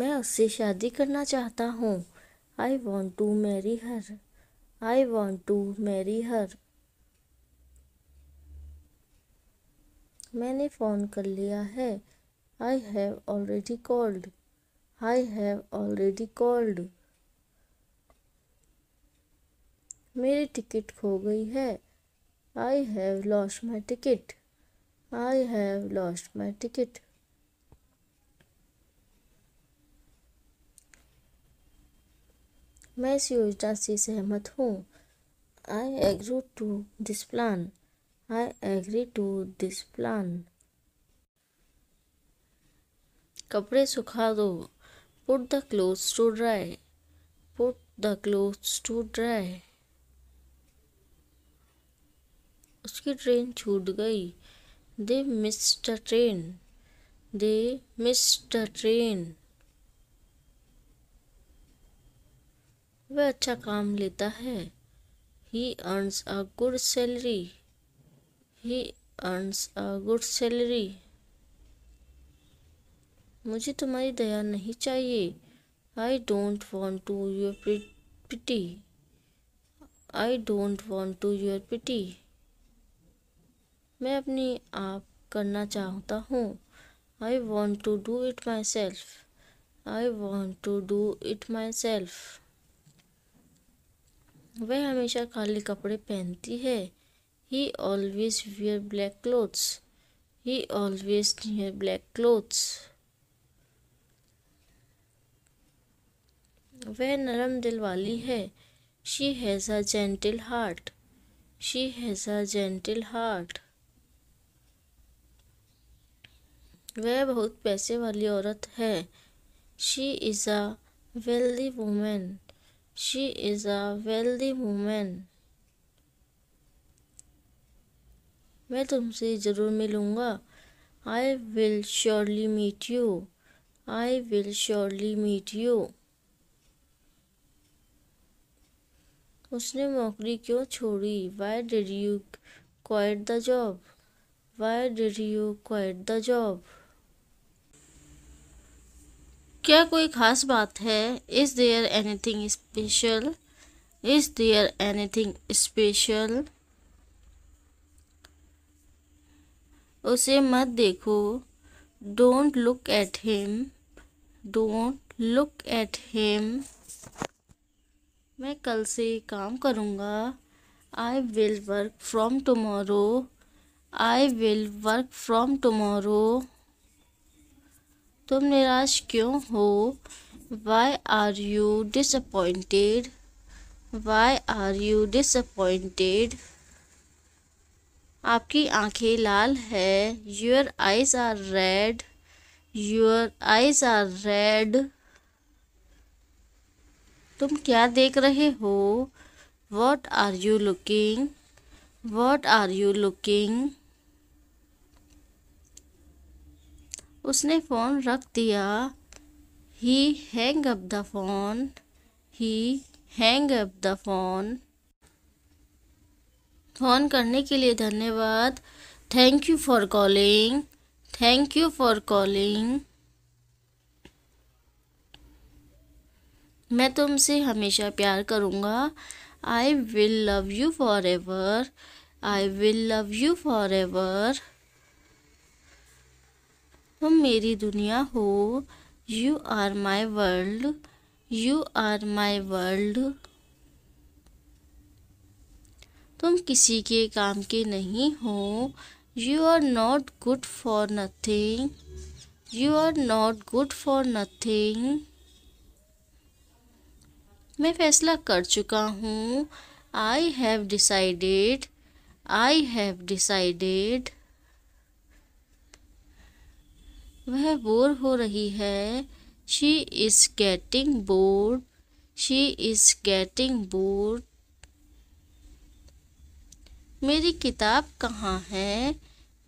मैं उससे शादी करना चाहता हूँ I want to marry her I want to marry her मैंने फ़ोन कर लिया है I have already called I have already called मेरी टिकट खो गई है I have lost my ticket I have lost my ticket मैं इस योजना से सहमत हूँ I agree to this plan I agree to this plan कपड़े सुखा दो put the clothes to dry put the clothes to dry उसकी ट्रेन छूट गई they miss the train they miss the train वह अच्छा काम लेता है he earns a good salary he earns a good salary मुझे तुम्हारी दया नहीं चाहिए I don't want to your pity I don't want to your pity मैं अपने आप करना चाहता हूँ I want to do it myself I want to do it myself वह हमेशा काले कपड़े पहनती है he always wear black clothes he always wear black clothes वह नरम दिल वाली है she has a gentle heart she has a gentle heart वह बहुत पैसे वाली औरत है she is a wealthy women She is a wealthy woman. मैं तुमसे ज़रूर मिलूँगा I will surely meet you I will surely meet you उसने नौकरी क्यों छोड़ी why did you quit the job why did you quit the job क्या कोई ख़ास बात है is there anything special is there anything special उसे मत देखो don't look at him don't look at him मैं कल से काम करूँगा I will work from tomorrow I will work from tomorrow तुम निराश क्यों हो why are you disappointed why are you disappointed आपकी आंखें लाल है your eyes are red your eyes are red तुम क्या देख रहे हो what are you looking what are you looking उसने फ़ोन रख दिया he hang up the phone he hang up the phone phone करने के लिए धन्यवाद thank you for calling thank you for calling मैं तुमसे हमेशा प्यार करूँगा I will love you forever I will love you forever तुम मेरी दुनिया हो you are my world you are my world तुम किसी के काम के नहीं हो you are not good for nothing you are not good for nothing मैं फैसला कर चुका हूँ I have decided I have decided वह बोर हो रही है she is getting bored she is getting bored मेरी किताब कहाँ है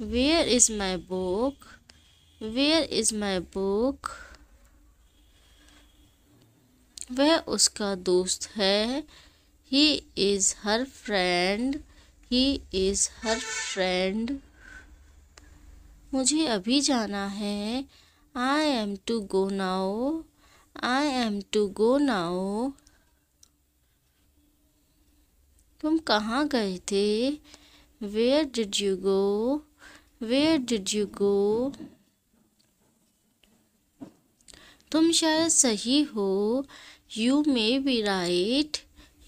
where is my book where is my book वह उसका दोस्त है he is her friend he is her friend मुझे अभी जाना है आई एम टू गो नाओ आई एम टू गो नाओ तुम कहाँ गए थे where did you go where did you go तुम शायद सही हो you may be right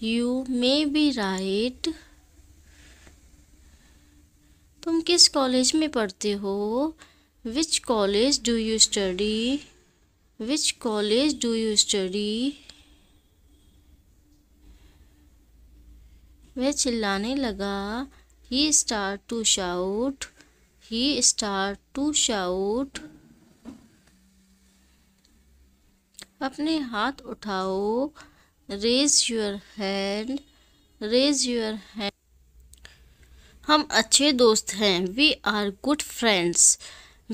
you may be right तुम किस कॉलेज में पढ़ते हो which college do you study which college do you study वह चिल्लाने लगा he start to shout he start to shout अपने हाथ उठाओ raise your hand raise your hand हम अच्छे दोस्त हैं we are good friends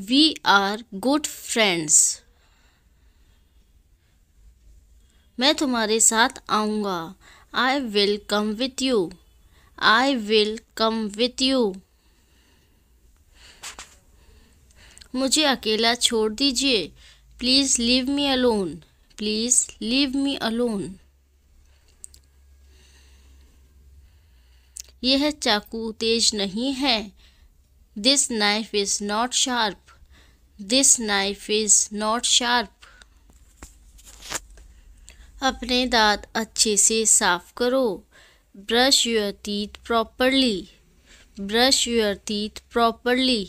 we are good friends मैं तुम्हारे साथ आऊँगा I will come with you I will come with you मुझे अकेला छोड़ दीजिए please leave me alone please leave me alone यह चाकू तेज नहीं है this knife is not sharp this knife is not sharp अपने दांत अच्छे से साफ करो brush your teeth properly brush your teeth properly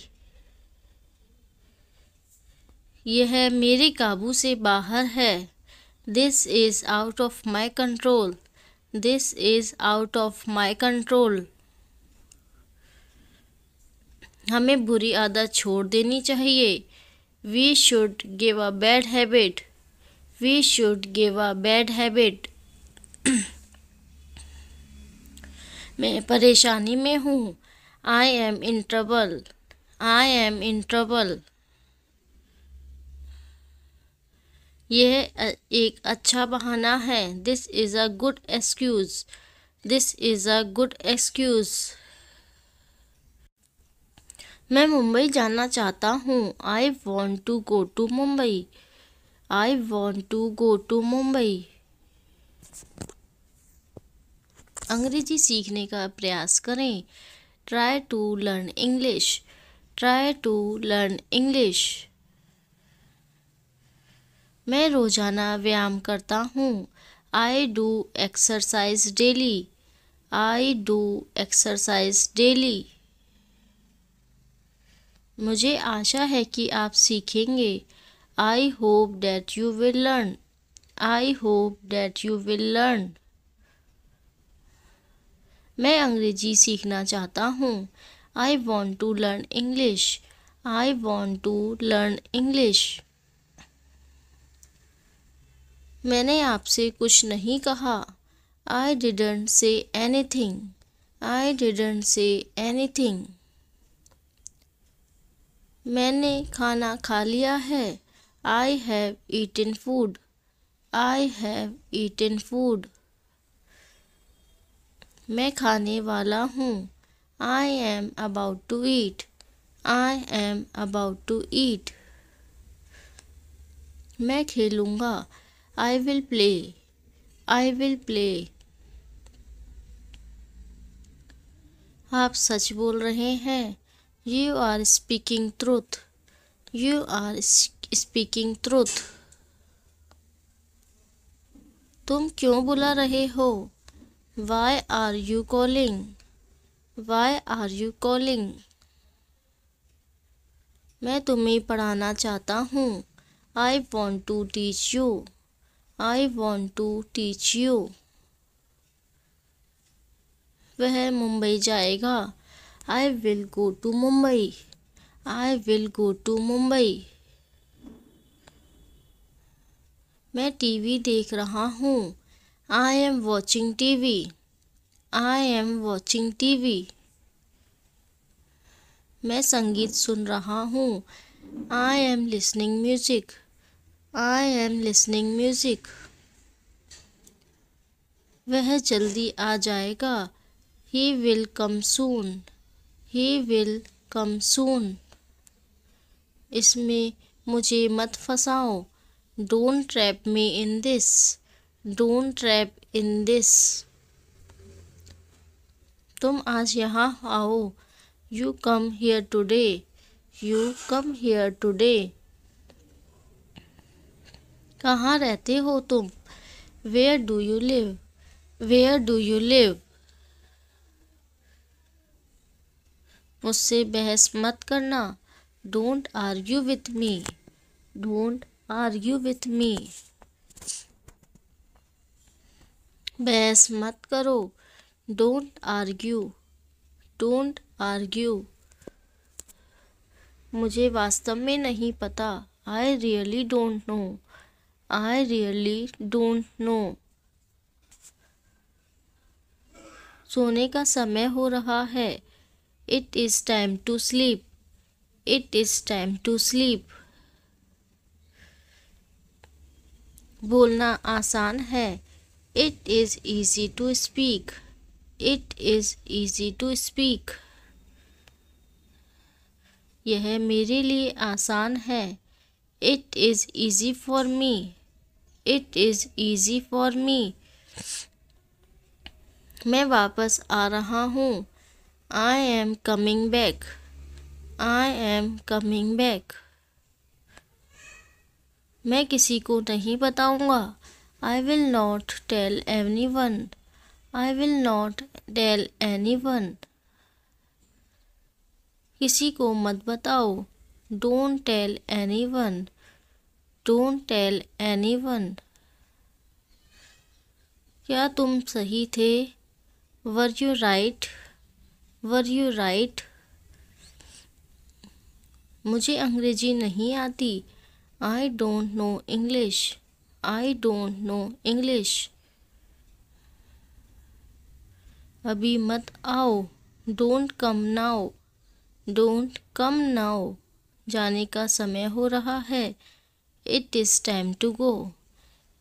यह मेरे काबू से बाहर है this is out of my control this is out of my control हमें बुरी आदत छोड़ देनी चाहिए we should give a bad habit we should give a bad habit मैं परेशानी में हूँ I am in trouble I am in trouble यह एक अच्छा बहाना है this is a good excuse this is a good excuse मैं मुंबई जाना चाहता हूँ I want to go to Mumbai I want to go to Mumbai अंग्रेजी सीखने का प्रयास करें try to learn English try to learn English मैं रोज़ाना व्यायाम करता हूँ I do exercise daily I do exercise daily मुझे आशा है कि आप सीखेंगे I hope that you will learn I hope that you will learn मैं अंग्रेजी सीखना चाहता हूँ I want to learn English I want to learn English मैंने आपसे कुछ नहीं कहा I didn't say anything I didn't say any thing मैंने खाना खा लिया है I have eaten food I have eaten food मैं खाने वाला हूँ I am about to eat I am about to eat मैं खेलूँगा I will play I will play आप सच बोल रहे हैं you are speaking truth you are speaking truth तुम क्यों बुला रहे हो why are you calling why are you calling मैं तुम्हें पढ़ाना चाहता हूँ I want to teach you I want to teach you वह मुंबई जाएगा I will go to Mumbai I will go to Mumbai मैं टीवी देख रहा हूँ I am watching TV I am watching TV मैं संगीत सुन रहा हूँ I am listening music I am listening music वह जल्दी आ जाएगा he will come soon he will come सून इसमें मुझे मत फंसाओ don't trap me in this don't trap in this तुम आज यहाँ आओ you come here today you come here today कहाँ रहते हो तुम where do you live where do you live मुझसे बहस मत करना don't argue with me don't argue with me बहस मत करो डोंट आर्ग्यू डोंट आर्ग्यू मुझे वास्तव में नहीं पता I really don't know I really don't know सोने का समय हो रहा है it is time to sleep it is time to sleep बोलना आसान है it is easy to speak it is easy to speak यह मेरे लिए आसान है it is easy for me it is easy for me मैं वापस आ रहा हूँ I am coming back I am coming back मैं किसी को नहीं बताऊँगा I will not tell anyone I will not tell anyone किसी को मत बताओ don't tell anyone don't tell anyone क्या तुम सही थे were you right were you right मुझे अंग्रेजी नहीं आती I don't know English I don't know English अभी मत आओ डोंट कम नाओ डोंट कम नाओ जाने का समय हो रहा है It is time to go.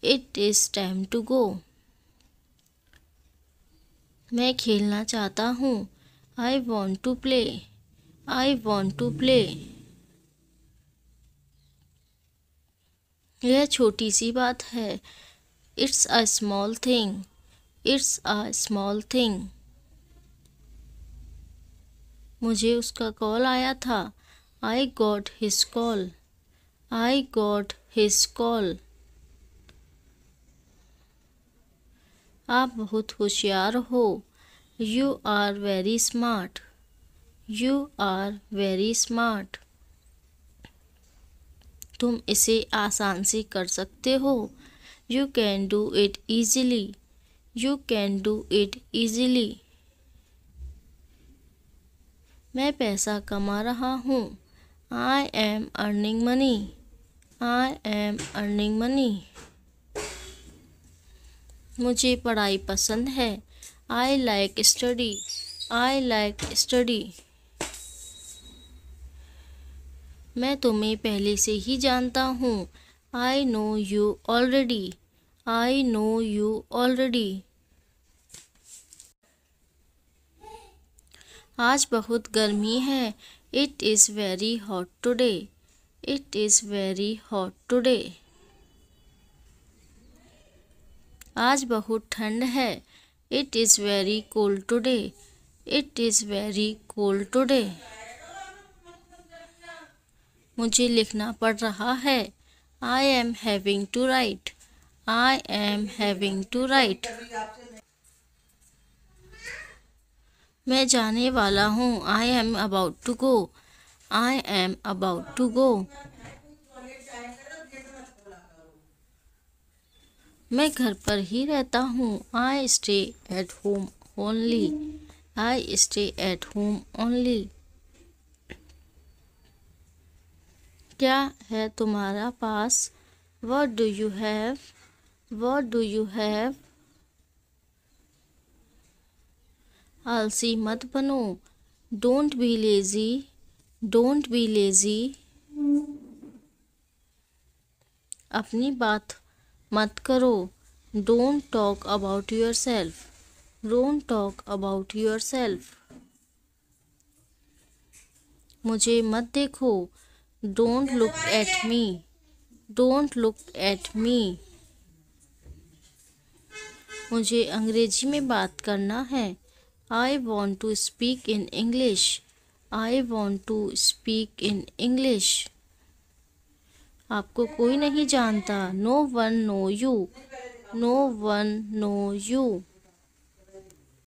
It is time to go. मैं खेलना चाहता हूँ I want to play I want to play यह छोटी सी बात है it's a small thing it's a small thing मुझे उसका कॉल आया था I got his call I got his call. आप बहुत होशियार हो you are very smart you are very smart तुम इसे आसान से कर सकते हो you can do it easily you can do it easily मैं पैसा कमा रहा हूँ I am earning money I am earning money मुझे पढ़ाई पसंद है I like study I like study मैं तुम्हें पहले से ही जानता हूँ I know you already I know you already आज बहुत गर्मी है it is very hot today it is very hot today आज बहुत ठंड है it is very cold today it is very cold today मुझे लिखना पड़ रहा है I am having to write I am having to write मैं जाने वाला हूँ I am about to go I am about to go मैं घर पर ही रहता हूँ I stay at home only I stay at home only क्या है तुम्हारा पास what do you have what do you have आलसी मत बनो don't be lazy don't be lazy अपनी बात मत करो don't talk about yourself don't talk about yourself मुझे मत देखो don't look at me don't look at me मुझे अंग्रेजी में बात करना है I want to speak in English I want to speak in English आपको कोई नहीं जानता no one know you no one know you